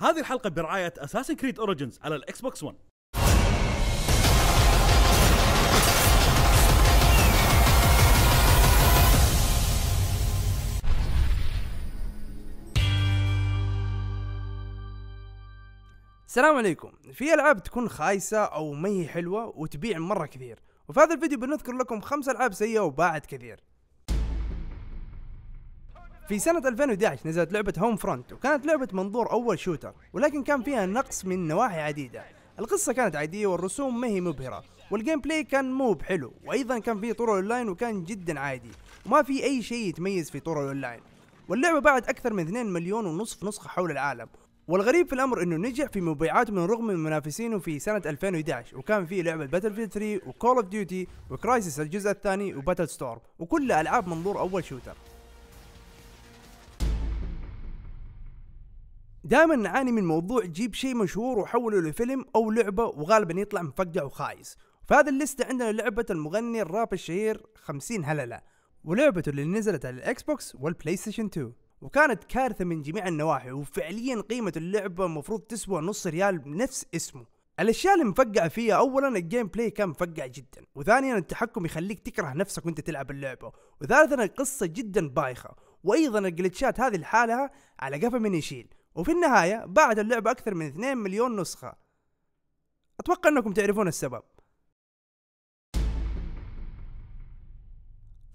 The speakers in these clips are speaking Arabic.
هذه الحلقة برعاية اساسن كريد اوريجنز على الاكس بوكس 1 السلام عليكم في العاب تكون خايسه او ما هي حلوه وتبيع مره كثير وفي هذا الفيديو بنذكر لكم خمس العاب سيئه وباعت كثير في سنة 2011 نزلت لعبة هوم فرونت وكانت لعبة منظور أول شوتر ولكن كان فيها نقص من نواحي عديدة القصة كانت عادية والرسوم ما هي مبهرة والجيم بلاي كان مو بحلو وأيضا كان فيه طرق أونلاين وكان جدا عادي وما في أي شيء يتميز في طرق أونلاين واللعبة بعد أكثر من 2 مليون ونصف نسخة حول العالم والغريب في الامر انه نجح في مبيعاته من رغم من منافسينه في سنه 2011 وكان فيه لعبه باتل فيلد 3 وكول اوف ديوتي وكرايسيس الجزء الثاني وباتل ستورم وكلها العاب منظور اول شوتر دائما نعاني من موضوع جيب شيء مشهور وحوله لفيلم او لعبه وغالبا يطلع مفقع وخايس في هذا الليستة عندنا لعبة المغني الراب الشهير 50 هللة ولعبته اللي نزلت على الاكس بوكس والبلاي ستيشن 2 وكانت كارثة من جميع النواحي وفعليا قيمة اللعبة المفروض تسوى نص ريال بنفس اسمه الاشياء اللي مفقعه فيها اولا الجيم بلاي كان مفقع جدا وثانيا التحكم يخليك تكره نفسك وانت تلعب اللعبه وثالثا القصه جدا بايخه وايضا الجلتشات هذه لحالها على قفا من يشيل وفي النهاية باعت اللعبة أكثر من 2 مليون نسخة أتوقع أنكم تعرفون السبب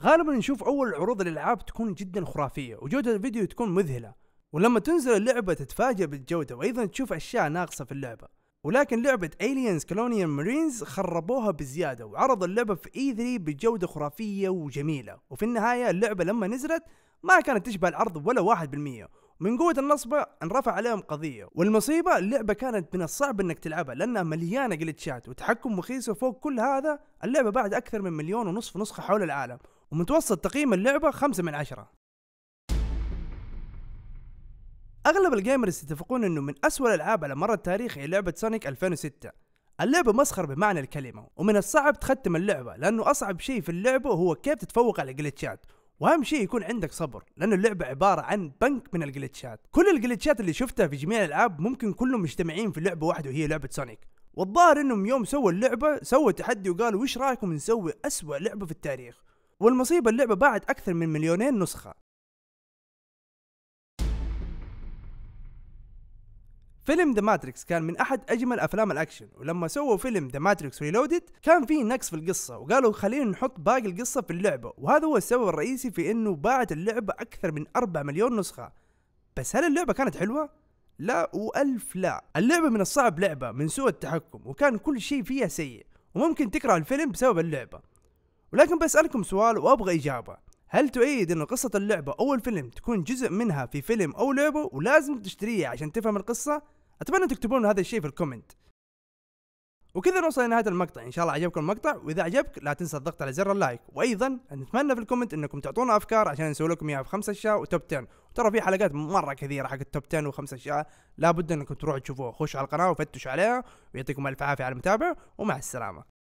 غالبا نشوف أول عروض الألعاب تكون جدا خرافية وجودة الفيديو تكون مذهلة ولما تنزل اللعبة تتفاجأ بالجودة وأيضا تشوف أشياء ناقصة في اللعبة ولكن لعبة Aliens Colonial Marines خربوها بزيادة وعرض اللعبة في E3 بجودة خرافية وجميلة وفي النهاية اللعبة لما نزلت ما كانت تشبه العرض ولا واحد بالمية من قوه النصبه انرفع عليهم قضيه والمصيبه اللعبه كانت من الصعب انك تلعبها لانها مليانه جلتشات وتحكم مخيس وفوق كل هذا اللعبه بعد اكثر من مليون ونصف نسخه حول العالم ومتوسط تقييم اللعبه خمسة من عشرة اغلب الجيمرز يتفقون انه من اسوء الالعاب على مر التاريخ هي لعبه سونيك 2006 اللعبة مسخر بمعنى الكلمة ومن الصعب تختم اللعبة لأنه أصعب شيء في اللعبة هو كيف تتفوق على الجلتشات واهم شيء يكون عندك صبر لان اللعبه عباره عن بنك من الجلتشات كل الجلتشات اللي شفتها في جميع الالعاب ممكن كلهم مجتمعين في لعبه واحده وهي لعبه سونيك والظاهر انهم يوم سووا اللعبه سووا تحدي وقالوا وش رايكم نسوي اسوأ لعبه في التاريخ والمصيبه اللعبه باعت اكثر من مليونين نسخه فيلم ذا ماتريكس كان من احد اجمل افلام الاكشن ولما سووا فيلم ذا ماتريكس ريلودد كان فيه نقص في القصه وقالوا خلينا نحط باقي القصه في اللعبه وهذا هو السبب الرئيسي في انه باعت اللعبه اكثر من 4 مليون نسخه بس هل اللعبه كانت حلوه لا والف لا اللعبه من الصعب لعبه من سوء التحكم وكان كل شيء فيها سيء وممكن تكره الفيلم بسبب اللعبه ولكن بسالكم سؤال وابغى اجابه هل تؤيد أن قصة اللعبة أو الفيلم تكون جزء منها في فيلم أو لعبة ولازم تشتريها عشان تفهم القصة؟ أتمنى تكتبون هذا الشيء في الكومنت وكذا نوصل لنهاية المقطع إن شاء الله عجبكم المقطع وإذا عجبك لا تنسى الضغط على زر اللايك وأيضا نتمنى في الكومنت أنكم تعطونا أفكار عشان نسوي لكم إياها في خمسة أشياء وتوب 10 وترى في حلقات مرة كثيرة حق التوب 10 وخمسة أشياء لابد أنكم تروحوا تشوفوها خشوا على القناة وفتشوا عليها ويعطيكم ألف عافية على المتابعة ومع السلامة